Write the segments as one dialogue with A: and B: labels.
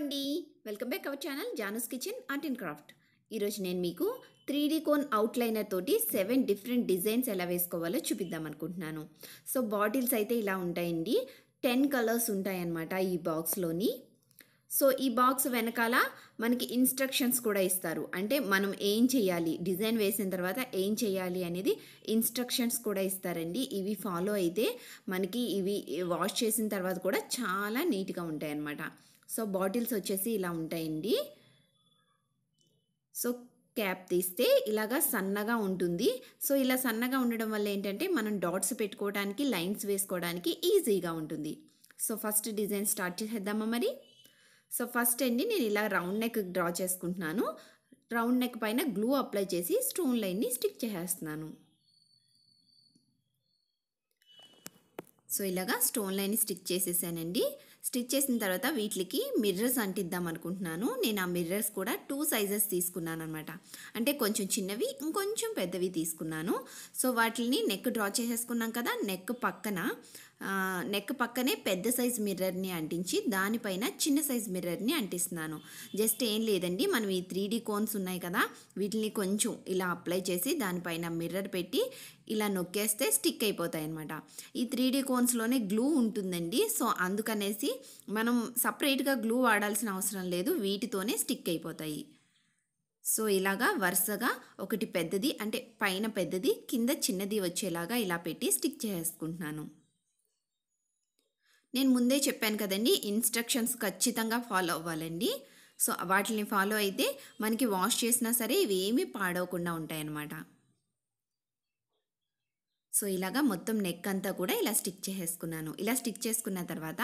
A: అండి welcome back our channel Janu's kitchen art and craft ఈరోజు నేను మీకు త్రీ డీ కోన్ అవుట్లైనర్ తోటి సెవెన్ డిఫరెంట్ డిజైన్స్ ఎలా వేసుకోవాలో చూపిద్దాం అనుకుంటున్నాను సో బాటిల్స్ అయితే ఇలా ఉంటాయండి టెన్ కలర్స్ ఉంటాయన్నమాట ఈ బాక్స్లోని సో ఈ బాక్స్ వెనకాల మనకి ఇన్స్ట్రక్షన్స్ కూడా ఇస్తారు అంటే మనం ఏం చేయాలి డిజైన్ వేసిన తర్వాత ఏం చేయాలి అనేది ఇన్స్ట్రక్షన్స్ కూడా ఇస్తారండి ఇవి ఫాలో అయితే మనకి ఇవి వాష్ చేసిన తర్వాత కూడా చాలా నీట్గా ఉంటాయి అన్నమాట సో బాటిల్స్ వచ్చేసి ఇలా ఉంటాయండి సో క్యాప్ తీస్తే ఇలాగా సన్నగా ఉంటుంది సో ఇలా సన్నగా ఉండడం వల్ల ఏంటంటే మనం డాట్స్ పెట్టుకోవడానికి లైన్స్ వేసుకోవడానికి ఈజీగా ఉంటుంది సో ఫస్ట్ డిజైన్ స్టార్ట్ చేసేద్దామా మరి సో ఫస్ట్ అండి నేను ఇలా రౌండ్ నెక్ డ్రా చేసుకుంటున్నాను రౌండ్ నెక్ పైన గ్లూ అప్లై చేసి స్టోన్ లైన్ని స్టిక్ చేసేస్తున్నాను సో ఇలాగా స్టోన్ లైన్ స్టిక్ చేసేసానండి స్టిచ్ చేసిన తర్వాత వీటికి మిర్రర్స్ అంటిద్దాం అనుకుంటున్నాను నేను ఆ మిర్రర్స్ కూడా టూ సైజెస్ తీసుకున్నాను అనమాట అంటే కొంచెం చిన్నవి ఇంకొంచెం పెద్దవి తీసుకున్నాను సో వాటిని నెక్ డ్రా చేసేసుకున్నాం కదా నెక్ పక్కన నెక్ పక్కనే పెద్ద సైజ్ మిర్రర్ని అంటించి దానిపైన చిన్న సైజ్ మిర్రర్ని అంటిస్తున్నాను జస్ట్ ఏం లేదండి మనం ఈ త్రీ డీ కోన్స్ ఉన్నాయి కదా వీటిని కొంచెం ఇలా అప్లై చేసి దానిపైన మిర్రర్ పెట్టి ఇలా నొక్కేస్తే స్టిక్ అయిపోతాయి అనమాట ఈ త్రీ డీ కోన్స్లోనే గ్లూ ఉంటుందండి సో అందుకనేసి మనం సపరేట్గా గ్లూ వాడాల్సిన అవసరం లేదు వీటితోనే స్టిక్ అయిపోతాయి సో ఇలాగా వరుసగా ఒకటి పెద్దది అంటే పైన పెద్దది కింద చిన్నది వచ్చేలాగా ఇలా పెట్టి స్టిక్ చేసుకుంటున్నాను నేను ముందే చెప్పాను కదండి ఇన్స్ట్రక్షన్స్ ఖచ్చితంగా ఫాలో అవ్వాలండి సో వాటిని ఫాలో అయితే మనకి వాష్ చేసినా సరే ఇవి ఏమీ పాడవకుండా ఉంటాయన్నమాట సో ఇలాగా మొత్తం నెక్ అంతా కూడా ఇలా స్టిక్ చేసేసుకున్నాను ఇలా స్టిక్ చేసుకున్న తర్వాత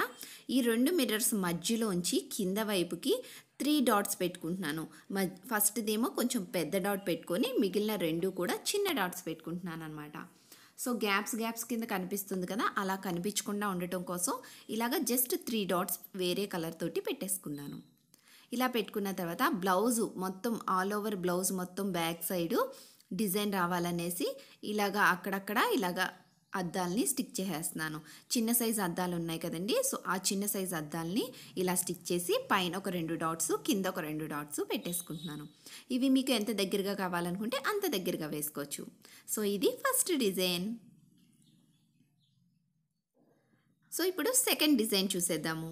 A: ఈ రెండు మిర్రర్స్ మధ్యలో ఉంచి కింద వైపుకి త్రీ డాట్స్ పెట్టుకుంటున్నాను మ ఫస్ట్దేమో కొంచెం పెద్ద డాట్ పెట్టుకొని మిగిలిన రెండు కూడా చిన్న డాట్స్ పెట్టుకుంటున్నాను అనమాట సో గ్యాప్స్ గ్యాప్స్ కింద కనిపిస్తుంది కదా అలా కనిపించకుండా ఉండటం కోసం ఇలాగ జస్ట్ త్రీ డాట్స్ వేరే కలర్ తోటి పెట్టేసుకున్నాను ఇలా పెట్టుకున్న తర్వాత బ్లౌజు మొత్తం ఆల్ ఓవర్ బ్లౌజ్ మొత్తం బ్యాక్ సైడు డిజైన్ రావాలనేసి ఇలాగ అక్కడక్కడ ఇలాగ అద్దాలని స్టిక్ చేసేస్తున్నాను చిన్న సైజు అద్దాలు ఉన్నాయి కదండి సో ఆ చిన్న సైజు అద్దాలని ఇలా స్టిక్ చేసి పైన ఒక రెండు డాట్స్ కింద ఒక రెండు డాట్స్ పెట్టేసుకుంటున్నాను ఇవి మీకు ఎంత దగ్గరగా కావాలనుకుంటే అంత దగ్గరగా వేసుకోవచ్చు సో ఇది ఫస్ట్ డిజైన్ సో ఇప్పుడు సెకండ్ డిజైన్ చూసేద్దాము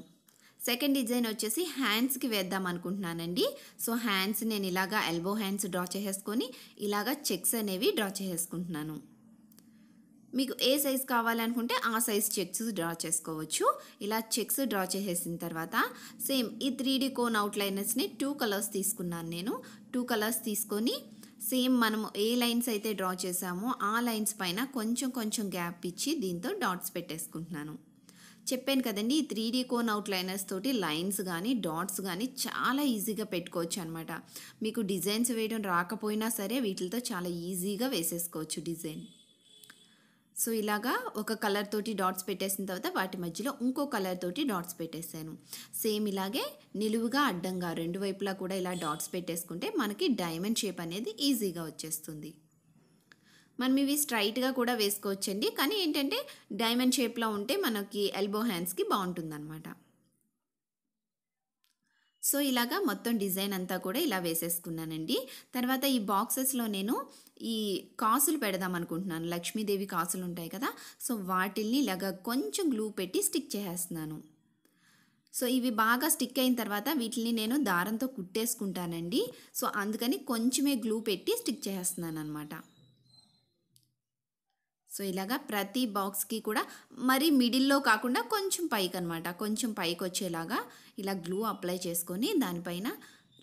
A: సెకండ్ డిజైన్ వచ్చేసి హ్యాండ్స్కి వేద్దాం అనుకుంటున్నానండి సో హ్యాండ్స్ నేను ఇలాగా ఎల్బో హ్యాండ్స్ డ్రా చేసేసుకొని ఇలాగా చెక్స్ అనేవి డ్రా చేసేసుకుంటున్నాను మీకు ఏ సైజ్ కావాలనుకుంటే ఆ సైజ్ చెక్స్ డ్రా చేసుకోవచ్చు ఇలా చెక్స్ డ్రా చేసేసిన తర్వాత సేమ్ ఈ త్రీ డీ కోన్ అవుట్లైనర్స్ని టూ కలర్స్ తీసుకున్నాను నేను టూ కలర్స్ తీసుకొని సేమ్ మనము ఏ లైన్స్ అయితే డ్రా చేసామో ఆ లైన్స్ పైన కొంచెం కొంచెం గ్యాప్ ఇచ్చి దీంతో డాట్స్ పెట్టేసుకుంటున్నాను చెప్పాను కదండి ఈ త్రీ డీ కోన్ అవుట్లైనర్స్ తోటి లైన్స్ కానీ డాట్స్ కానీ చాలా ఈజీగా పెట్టుకోవచ్చు అనమాట మీకు డిజైన్స్ వేయడం రాకపోయినా సరే వీటితో చాలా ఈజీగా వేసేసుకోవచ్చు డిజైన్ సో ఇలాగా ఒక కలర్ తోటి డాట్స్ పెట్టేసిన తర్వాత వాటి మధ్యలో ఇంకో కలర్ తోటి డాట్స్ పెట్టేశాను సేమ్ ఇలాగే నిలువుగా అడ్డంగా రెండు వైపులా కూడా ఇలా డాట్స్ పెట్టేసుకుంటే మనకి డైమండ్ షేప్ అనేది ఈజీగా వచ్చేస్తుంది మనం ఇవి స్ట్రైట్గా కూడా వేసుకోవచ్చండి కానీ ఏంటంటే డైమండ్ షేప్లో ఉంటే మనకి ఎల్బో హ్యాండ్స్కి అనమాట సో ఇలాగా మొత్తం డిజైన్ అంతా కూడా ఇలా వేసేసుకున్నానండి తర్వాత ఈ బాక్సెస్లో నేను ఈ కాసులు పెడదాం అనుకుంటున్నాను లక్ష్మీదేవి కాసులు ఉంటాయి కదా సో వాటిల్ని ఇలాగ కొంచెం గ్లూ పెట్టి స్టిక్ చేసేస్తున్నాను సో ఇవి బాగా స్టిక్ అయిన తర్వాత వీటిని నేను దారంతో కుట్టేసుకుంటానండి సో అందుకని కొంచెమే గ్లూ పెట్టి స్టిక్ చేసేస్తున్నాను అనమాట సో ఇలాగా ప్రతి బాక్స్కి కూడా మరి మిడిల్లో కాకుండా కొంచెం పైకి అనమాట కొంచెం పైకి వచ్చేలాగా ఇలా గ్లూ అప్లై చేసుకొని దానిపైన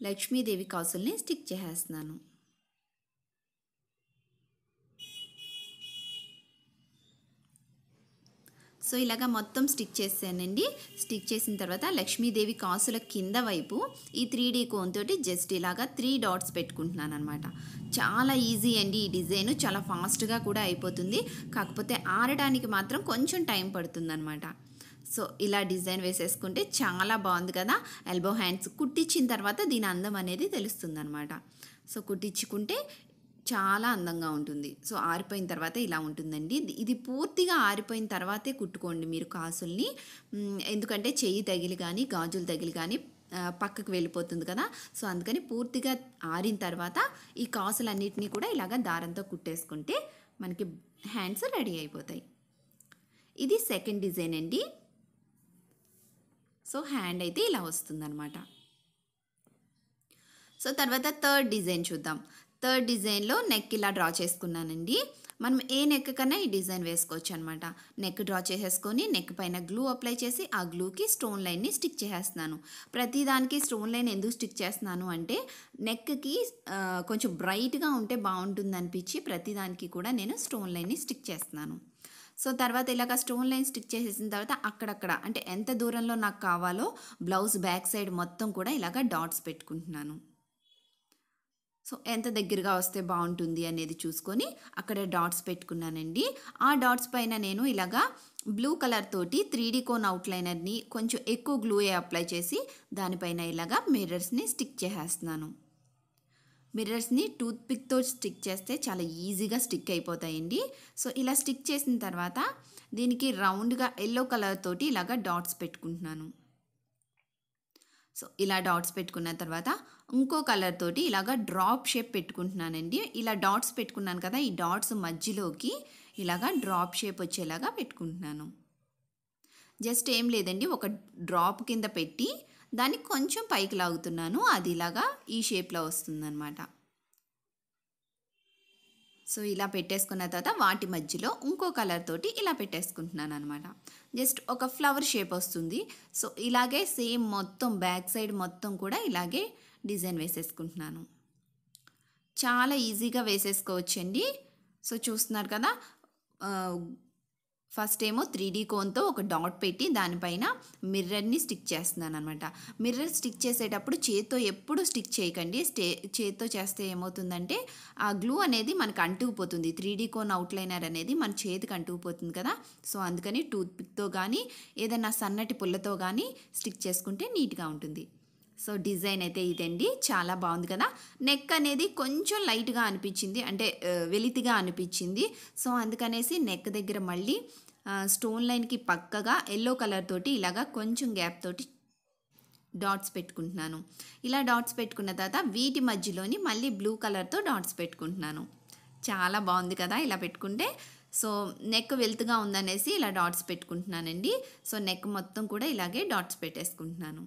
A: లక్ష్మీదేవి కాసుల్ని స్టిక్ చేసేస్తున్నాను సో ఇలాగ మొత్తం స్టిక్ చేసానండి స్టిక్ చేసిన తర్వాత లక్ష్మీదేవి కాసుల కింద వైపు ఈ త్రీ డీ తోటి జస్ట్ ఇలాగా త్రీ డాట్స్ పెట్టుకుంటున్నాను అనమాట చాలా ఈజీ అండి ఈ డిజైన్ చాలా ఫాస్ట్గా కూడా అయిపోతుంది కాకపోతే ఆరడానికి మాత్రం కొంచెం టైం అనమాట సో ఇలా డిజైన్ వేసేసుకుంటే చాలా బాగుంది కదా ఎల్బో హ్యాండ్స్ కుట్టించిన తర్వాత దీని అందం అనేది తెలుస్తుంది అనమాట సో కుట్టించుకుంటే చాలా అందంగా ఉంటుంది సో ఆరిపోయిన తర్వాత ఇలా ఉంటుందండి ఇది పూర్తిగా ఆరిపోయిన తర్వాతే కుట్టుకోండి మీరు కాసుల్ని ఎందుకంటే చెయ్యి తగిలి కానీ గాజులు తగిలి కానీ పక్కకు వెళ్ళిపోతుంది కదా సో అందుకని పూర్తిగా ఆరిన తర్వాత ఈ కాసులన్నిటినీ కూడా ఇలాగ దారంతో కుట్టేసుకుంటే మనకి హ్యాండ్స్ రెడీ అయిపోతాయి ఇది సెకండ్ డిజైన్ అండి సో హ్యాండ్ అయితే ఇలా వస్తుందన్నమాట సో తర్వాత థర్డ్ డిజైన్ చూద్దాం థర్డ్ డిజైన్లో నెక్ ఇలా డ్రా చేసుకున్నానండి మనం ఏ నెక్ కన్నా ఈ డిజైన్ వేసుకోవచ్చు అనమాట నెక్ డ్రా చేసేసుకొని నెక్ పైన గ్లూ అప్లై చేసి ఆ గ్లూకి స్టోన్ లైన్ని స్టిక్ చేసేస్తున్నాను ప్రతిదానికి స్టోన్ లైన్ ఎందుకు స్టిక్ చేస్తున్నాను అంటే నెక్కి కొంచెం బ్రైట్గా ఉంటే బాగుంటుంది అనిపించి ప్రతిదానికి కూడా నేను స్టోన్ లైన్ని స్టిక్ చేస్తున్నాను సో తర్వాత ఇలాగ స్టోన్ లైన్ స్టిక్ చేసేసిన తర్వాత అక్కడక్కడ అంటే ఎంత దూరంలో నాకు కావాలో బ్లౌజ్ బ్యాక్ సైడ్ మొత్తం కూడా ఇలాగ డాట్స్ పెట్టుకుంటున్నాను సో ఎంత దగ్గరగా వస్తే బాగుంటుంది అనేది చూసుకొని అక్కడ డాట్స్ పెట్టుకున్నానండి ఆ డాట్స్ పైన నేను ఇలాగా బ్లూ కలర్ తోటి త్రీ డీ కోన్ అవుట్లైనర్ని కొంచెం ఎక్కువ గ్లూయే అప్లై చేసి దానిపైన ఇలాగా మిర్రర్స్ని స్టిక్ చేసేస్తున్నాను మిర్రర్స్ని టూత్ పిక్తో స్టిక్ చేస్తే చాలా ఈజీగా స్టిక్ అయిపోతాయండి సో ఇలా స్టిక్ చేసిన తర్వాత దీనికి రౌండ్గా ఎల్లో కలర్ తోటి ఇలాగా డాట్స్ పెట్టుకుంటున్నాను సో ఇలా డాట్స్ పెట్టుకున్న తర్వాత ఇంకో కలర్ తోటి ఇలాగ డ్రాప్ షేప్ పెట్టుకుంటున్నానండి ఇలా డాట్స్ పెట్టుకున్నాను కదా ఈ డాట్స్ మధ్యలోకి ఇలాగ డ్రాప్ షేప్ వచ్చేలాగా పెట్టుకుంటున్నాను జస్ట్ ఏం లేదండి ఒక డ్రాప్ కింద పెట్టి దాన్ని కొంచెం పైకి లాగుతున్నాను అది ఇలాగా ఈ షేప్లో వస్తుందన్నమాట సో ఇలా పెట్టేసుకున్న తర్వాత వాటి మధ్యలో ఇంకో కలర్ తోటి ఇలా పెట్టేసుకుంటున్నాను అనమాట జస్ట్ ఒక ఫ్లవర్ షేప్ వస్తుంది సో ఇలాగే సేమ్ మొత్తం బ్యాక్ సైడ్ మొత్తం కూడా ఇలాగే డిజైన్ వేసేసుకుంటున్నాను చాలా ఈజీగా వేసేసుకోవచ్చండి సో చూస్తున్నారు కదా ఫస్ట్ ఏమో త్రీ డీ కోన్తో ఒక డాట్ పెట్టి దానిపైన మిర్రర్ని స్టిక్ చేస్తున్నాను అనమాట మిర్రర్ స్టిక్ చేసేటప్పుడు చేత్తో ఎప్పుడు స్టిక్ చేయకండి స్టే చేత్తో చేస్తే ఏమవుతుందంటే ఆ గ్లూ అనేది మనకు అంటుకుపోతుంది త్రీ డీ కోన్ అవుట్లైనర్ అనేది మన చేతికి అంటుకుపోతుంది కదా సో అందుకని టూత్ పిక్తో కానీ ఏదైనా సన్నటి పుల్లతో కానీ స్టిక్ చేసుకుంటే నీట్గా ఉంటుంది సో డిజైన్ అయితే ఇదండి చాలా బాగుంది కదా నెక్ అనేది కొంచెం లైట్గా అనిపించింది అంటే వెలితిగా అనిపించింది సో అందుకనేసి నెక్ దగ్గర మళ్ళీ స్టోన్ లైన్కి పక్కగా ఎల్లో కలర్ తోటి ఇలాగా కొంచెం గ్యాప్ తోటి డాట్స్ పెట్టుకుంటున్నాను ఇలా డాట్స్ పెట్టుకున్న తర్వాత వీటి మధ్యలోని మళ్ళీ బ్లూ కలర్తో డాట్స్ పెట్టుకుంటున్నాను చాలా బాగుంది కదా ఇలా పెట్టుకుంటే సో నెక్ వెల్త్గా ఉందనేసి ఇలా డాట్స్ పెట్టుకుంటున్నానండి సో నెక్ మొత్తం కూడా ఇలాగే డాట్స్ పెట్టేసుకుంటున్నాను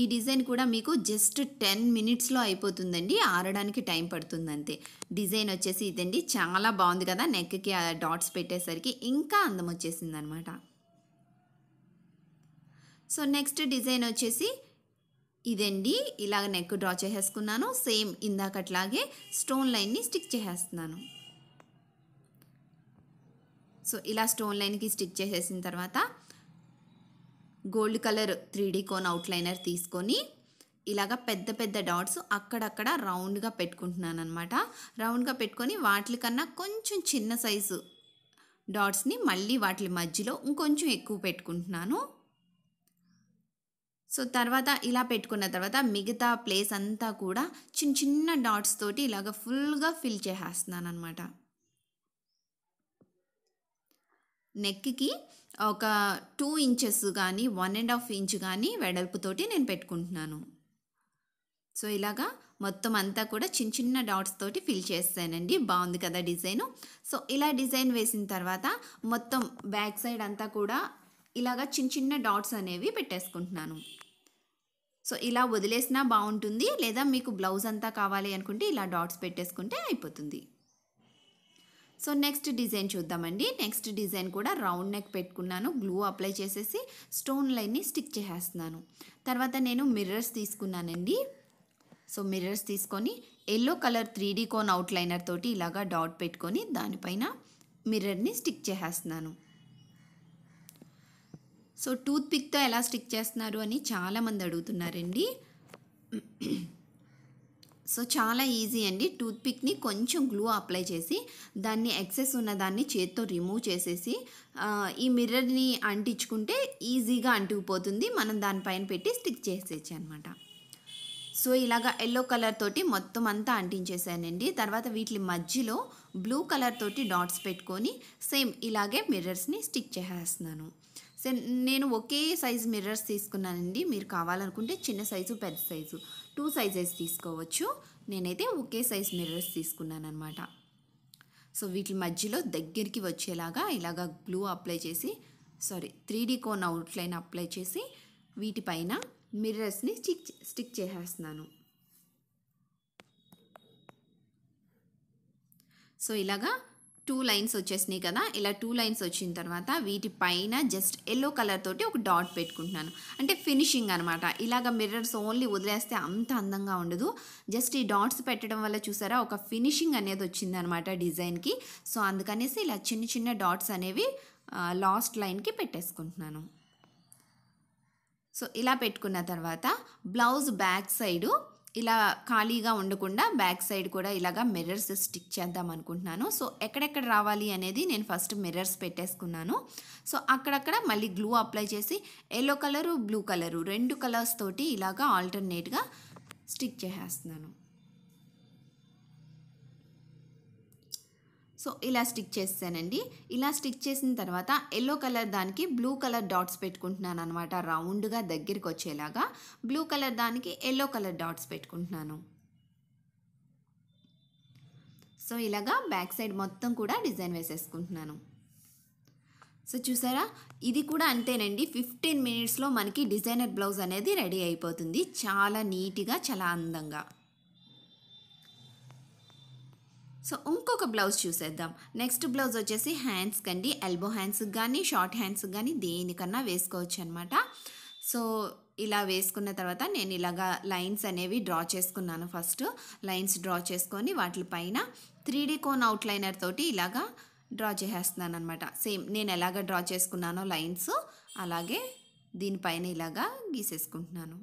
A: ఈ డిజైన్ కూడా మీకు జస్ట్ టెన్ మినిట్స్లో అయిపోతుందండి ఆరడానికి టైం పడుతుంది అంతే డిజైన్ వచ్చేసి ఇదండి చాలా బాగుంది కదా నెక్కి డాట్స్ పెట్టేసరికి ఇంకా అందం వచ్చేసింది అనమాట సో నెక్స్ట్ డిజైన్ వచ్చేసి ఇదండి ఇలాగ నెక్ డ్రా చేసేసుకున్నాను సేమ్ ఇందాకట్లాగే స్టోన్ లైన్ని స్టిక్ చేసేస్తున్నాను సో ఇలా స్టోన్ లైన్కి స్టిక్ చేసేసిన తర్వాత gold colour three D cone outliner తీసుకొని ఇలాగ పెద్ద పెద్ద డాట్స్ అక్కడక్కడ రౌండ్గా పెట్టుకుంటున్నాను అనమాట రౌండ్గా పెట్టుకొని వాటికన్నా కొంచెం చిన్న సైజు డాట్స్ని మళ్ళీ వాటి మధ్యలో ఇంకొంచెం ఎక్కువ పెట్టుకుంటున్నాను సో తర్వాత ఇలా పెట్టుకున్న తర్వాత మిగతా ప్లేస్ అంతా కూడా చిన్న చిన్న డాట్స్ తోటి ఇలాగ ఫుల్గా ఫిల్ చేసేస్తున్నాను అనమాట నెక్కి ఒక టూ ఇంచెస్ కానీ వన్ అండ్ హాఫ్ ఇంచ్ కానీ వెడల్పుతోటి నేను పెట్టుకుంటున్నాను సో ఇలాగా మొత్తం అంతా కూడా చిన్న చిన్న డాట్స్ తోటి ఫిల్ చేస్తానండి బాగుంది కదా డిజైను సో ఇలా డిజైన్ వేసిన తర్వాత మొత్తం బ్యాక్ సైడ్ అంతా కూడా ఇలాగా చిన్న చిన్న డాట్స్ అనేవి పెట్టేసుకుంటున్నాను సో ఇలా వదిలేసినా బాగుంటుంది లేదా మీకు బ్లౌజ్ అంతా కావాలి అనుకుంటే ఇలా డాట్స్ పెట్టేసుకుంటే అయిపోతుంది సో నెక్స్ట్ డిజైన్ చూద్దామండి నెక్స్ట్ డిజైన్ కూడా రౌండ్ నెక్ పెట్టుకున్నాను గ్లూ అప్లై చేసేసి స్టోన్ లైన్ని స్టిక్ చేసేస్తున్నాను తర్వాత నేను మిర్రర్స్ తీసుకున్నానండి సో మిర్రర్స్ తీసుకొని yellow colour three D cone outliner తోటి ఇలాగా డాట్ పెట్టుకొని దానిపైన మిర్రర్ని స్టిక్ చేసేస్తున్నాను సో టూత్ పిక్తో ఎలా స్టిక్ చేస్తున్నారు అని చాలామంది అడుగుతున్నారండి సో చాలా ఈజీ అండి టూత్పిక్ని కొంచెం గ్లూ అప్లై చేసి దాన్ని ఎక్సెస్ ఉన్నదాన్ని చేత్తో రిమూవ్ చేసేసి ఈ మిర్రర్ని అంటించుకుంటే ఈజీగా అంటుకుపోతుంది మనం దానిపైన పెట్టి స్టిక్ చేసేయచ్చు అనమాట సో ఇలాగా ఎల్లో కలర్ తోటి మొత్తం అంతా అంటించేసానండి తర్వాత వీటి మధ్యలో బ్లూ కలర్ తోటి డాట్స్ పెట్టుకొని సేమ్ ఇలాగే మిర్రర్స్ని స్టిక్ చేసేస్తున్నాను సే నేను ఒకే సైజు మిర్రర్స్ తీసుకున్నానండి మీరు కావాలనుకుంటే చిన్న సైజు పెద్ద సైజు టూ సైజెస్ తీసుకోవచ్చు నేనైతే ఒకే సైజ్ మిర్రర్స్ తీసుకున్నాను అనమాట సో వీటి మధ్యలో దగ్గరికి వచ్చేలాగా ఇలాగ గ్లూ అప్లై చేసి sorry three D cone outline apply చేసి వీటిపైన మిర్రర్స్ని స్టిక్ స్టిక్ చేసేస్తున్నాను సో ఇలాగా టూ లైన్స్ వచ్చేసినాయి కదా ఇలా టూ లైన్స్ వచ్చిన తర్వాత వీటి పైన జస్ట్ ఎల్లో కలర్ తోటి ఒక డాట్ పెట్టుకుంటున్నాను అంటే ఫినిషింగ్ అనమాట ఇలాగ మిర్రర్స్ ఓన్లీ వదిలేస్తే అంత అందంగా ఉండదు జస్ట్ ఈ డాట్స్ పెట్టడం వల్ల చూసారా ఒక ఫినిషింగ్ అనేది వచ్చిందనమాట డిజైన్కి సో అందుకనేసి ఇలా చిన్న చిన్న డాట్స్ అనేవి లాస్ట్ లైన్కి పెట్టేసుకుంటున్నాను సో ఇలా పెట్టుకున్న తర్వాత బ్లౌజ్ బ్యాక్ సైడు ఇలా ఖాళీగా ఉండకుండా బ్యాక్ సైడ్ కూడా ఇలాగా మిర్రర్స్ స్టిక్ చేద్దాం అనుకుంటున్నాను సో ఎక్కడెక్కడ రావాలి అనేది నేను ఫస్ట్ మిర్రర్స్ పెట్టేసుకున్నాను సో అక్కడక్కడ మళ్ళీ గ్లూ అప్లై చేసి ఎల్లో కలరు బ్లూ కలరు రెండు కలర్స్ తోటి ఇలాగా ఆల్టర్నేట్గా స్టిక్ చేసేస్తున్నాను సో ఇలా స్టిక్ చేసానండి ఇలా స్టిక్ చేసిన తర్వాత ఎల్లో కలర్ దానికి బ్లూ కలర్ డాట్స్ పెట్టుకుంటున్నాను అనమాట రౌండ్గా దగ్గరికి వచ్చేలాగా బ్లూ కలర్ దానికి ఎల్లో కలర్ డాట్స్ పెట్టుకుంటున్నాను సో ఇలాగా బ్యాక్ సైడ్ మొత్తం కూడా డిజైన్ వేసేసుకుంటున్నాను సో చూసారా ఇది కూడా అంతేనండి ఫిఫ్టీన్ మినిట్స్లో మనకి డిజైనర్ బ్లౌజ్ అనేది రెడీ అయిపోతుంది చాలా నీట్గా చాలా అందంగా సో ఇంకొక బ్లౌజ్ చూసేద్దాం నెక్స్ట్ బ్లౌజ్ వచ్చేసి హ్యాండ్స్ కండి ఎల్బో హ్యాండ్స్ కానీ షార్ట్ హ్యాండ్స్ కానీ దేనికన్నా వేసుకోవచ్చు అనమాట సో ఇలా వేసుకున్న తర్వాత నేను ఇలాగా లైన్స్ అనేవి డ్రా చేసుకున్నాను ఫస్ట్ లైన్స్ డ్రా చేసుకొని వాటిపైన త్రీ డీ కోన్ అవుట్లైనర్ తోటి ఇలాగా డ్రా చేసేస్తున్నాను అనమాట సేమ్ నేను ఎలాగ డ్రా చేసుకున్నానో లైన్స్ అలాగే దీనిపైన ఇలాగా గీసేసుకుంటున్నాను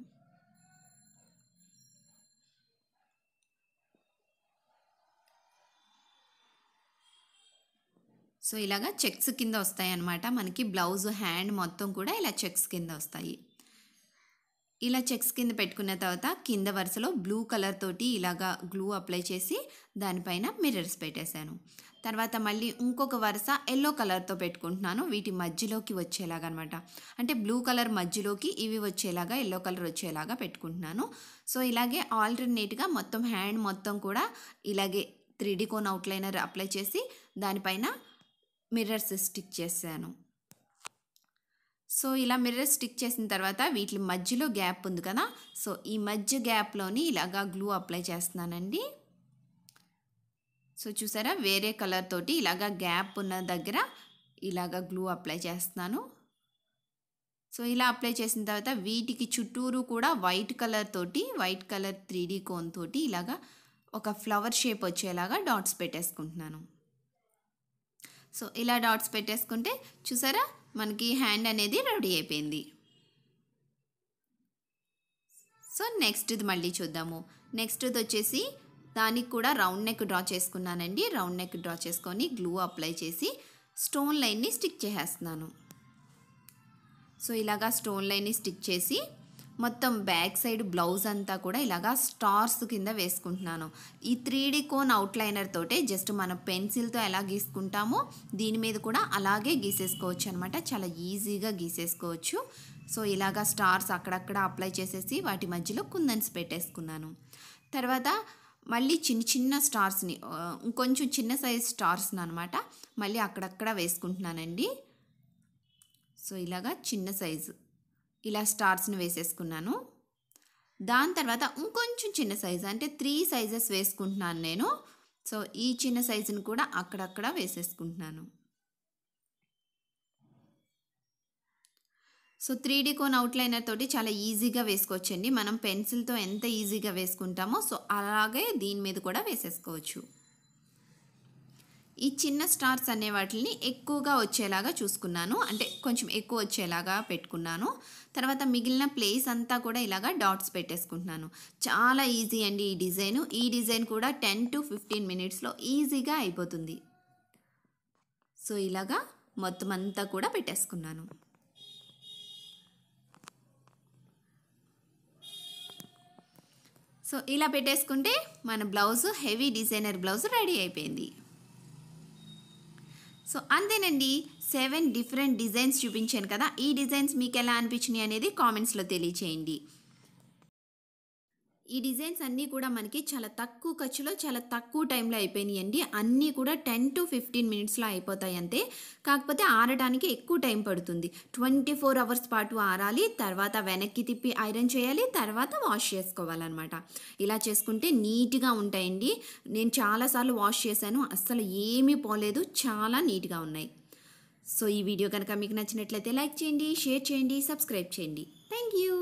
A: సో ఇలాగా చెక్స్ కింద వస్తాయి అన్నమాట మనకి బ్లౌజ్ హ్యాండ్ మొత్తం కూడా ఇలా చెక్స్ కింద వస్తాయి ఇలా చెక్స్ కింద పెట్టుకున్న తర్వాత కింద వరుసలో బ్లూ కలర్ తోటి ఇలాగా గ్లూ అప్లై చేసి దానిపైన మిర్రర్స్ పెట్టేశాను తర్వాత మళ్ళీ ఇంకొక వరుస ఎల్లో కలర్తో పెట్టుకుంటున్నాను వీటి మధ్యలోకి వచ్చేలాగా అనమాట అంటే బ్లూ కలర్ మధ్యలోకి ఇవి వచ్చేలాగా ఎల్లో కలర్ వచ్చేలాగా పెట్టుకుంటున్నాను సో ఇలాగే ఆల్టర్నేట్గా మొత్తం హ్యాండ్ మొత్తం కూడా ఇలాగే త్రీ కోన్ అవుట్లైనర్ అప్లై చేసి దానిపైన మిర్రర్స్ స్టిక్ చేశాను సో ఇలా మిర్రర్ స్టిక్ చేసిన తర్వాత వీటి మధ్యలో గ్యాప్ ఉంది కదా సో ఈ మధ్య గ్యాప్లోని ఇలాగా గ్లూ అప్లై చేస్తున్నానండి సో చూసారా వేరే కలర్ తోటి ఇలాగా గ్యాప్ ఉన్న దగ్గర ఇలాగా గ్లూ అప్లై చేస్తున్నాను సో ఇలా అప్లై చేసిన తర్వాత వీటికి చుట్టూరు కూడా వైట్ కలర్ తోటి వైట్ కలర్ త్రీ కోన్ తోటి ఇలాగా ఒక ఫ్లవర్ షేప్ వచ్చేలాగా డాట్స్ పెట్టేసుకుంటున్నాను సో ఇలా డాట్స్ పెట్టేసుకుంటే చూసారా మనకి హ్యాండ్ అనేది రెడీ అయిపోయింది సో నెక్స్ట్ది మళ్ళీ చూద్దాము నెక్స్ట్ది వచ్చేసి దానికి కూడా రౌండ్ నెక్ డ్రా చేసుకున్నానండి రౌండ్ నెక్ డ్రా చేసుకొని గ్లూ అప్లై చేసి స్టోన్ లైన్ని స్టిక్ చేసేస్తున్నాను సో ఇలాగా స్టోన్ లైన్ని స్టిక్ చేసి మొత్తం బ్యాక్ సైడ్ బ్లౌజ్ అంతా కూడా ఇలాగా స్టార్స్ కింద వేసుకుంటున్నాను ఈ త్రీ డీ కోన్ అవుట్లైనర్ తోటే జస్ట్ మనం పెన్సిల్తో ఎలా గీసుకుంటామో దీని మీద కూడా అలాగే గీసేసుకోవచ్చు అనమాట చాలా ఈజీగా గీసేసుకోవచ్చు సో ఇలాగా స్టార్స్ అక్కడక్కడ అప్లై చేసేసి వాటి మధ్యలో కుందన్స్ పెట్టేసుకున్నాను తర్వాత మళ్ళీ చిన్న చిన్న స్టార్స్ని ఇంకొంచెం చిన్న సైజ్ స్టార్స్ని అనమాట మళ్ళీ అక్కడక్కడ వేసుకుంటున్నానండి సో ఇలాగా చిన్న సైజు ఇలా స్టార్స్ని వేసేసుకున్నాను దాని తర్వాత ఇంకొంచెం చిన్న సైజు అంటే త్రీ సైజెస్ వేసుకుంటున్నాను నేను సో ఈ చిన్న సైజుని కూడా అక్కడక్కడ వేసేసుకుంటున్నాను so three D cone outliner తోటి చాలా ఈజీగా వేసుకోవచ్చండి మనం పెన్సిల్తో ఎంత ఈజీగా వేసుకుంటామో సో అలాగే దీని మీద కూడా వేసేసుకోవచ్చు ఈ చిన్న స్టార్స్ అనే వాటిని ఎక్కువగా వచ్చేలాగా చూసుకున్నాను అంటే కొంచెం ఎక్కువ వచ్చేలాగా పెట్టుకున్నాను తర్వాత మిగిలిన ప్లేస్ అంతా కూడా ఇలాగా డాట్స్ పెట్టేసుకుంటున్నాను చాలా ఈజీ అండి ఈ డిజైన్ ఈ డిజైన్ కూడా టెన్ టు ఫిఫ్టీన్ మినిట్స్లో ఈజీగా అయిపోతుంది సో ఇలాగా మొత్తం అంతా కూడా పెట్టేసుకున్నాను సో ఇలా పెట్టేసుకుంటే మన blouse heavy designer blouse ready అయిపోయింది సో అంతేనండి సెవెన్ డిఫరెంట్ డిజైన్స్ చూపించాను కదా ఈ డిజైన్స్ మీకు ఎలా అనిపించినాయి అనేది కామెంట్స్లో తెలియచేయండి ఈ డిజైన్స్ అన్నీ కూడా మనకి చాలా తక్కువ ఖర్చులో చాలా తక్కువ టైంలో అయిపోయినాయి అండి అన్నీ కూడా టెన్ టు ఫిఫ్టీన్ మినిట్స్లో అయిపోతాయి అంతే కాకపోతే ఆరడానికి ఎక్కువ టైం పడుతుంది ట్వంటీ ఫోర్ అవర్స్ పాటు ఆరాలి తర్వాత వెనక్కి తిప్పి ఐరన్ చేయాలి తర్వాత వాష్ చేసుకోవాలన్నమాట ఇలా చేసుకుంటే నీట్గా ఉంటాయండి నేను చాలాసార్లు వాష్ చేశాను అస్సలు ఏమీ పోలేదు చాలా నీట్గా ఉన్నాయి సో ఈ వీడియో కనుక మీకు నచ్చినట్లయితే లైక్ చేయండి షేర్ చేయండి సబ్స్క్రైబ్ చేయండి థ్యాంక్ యూ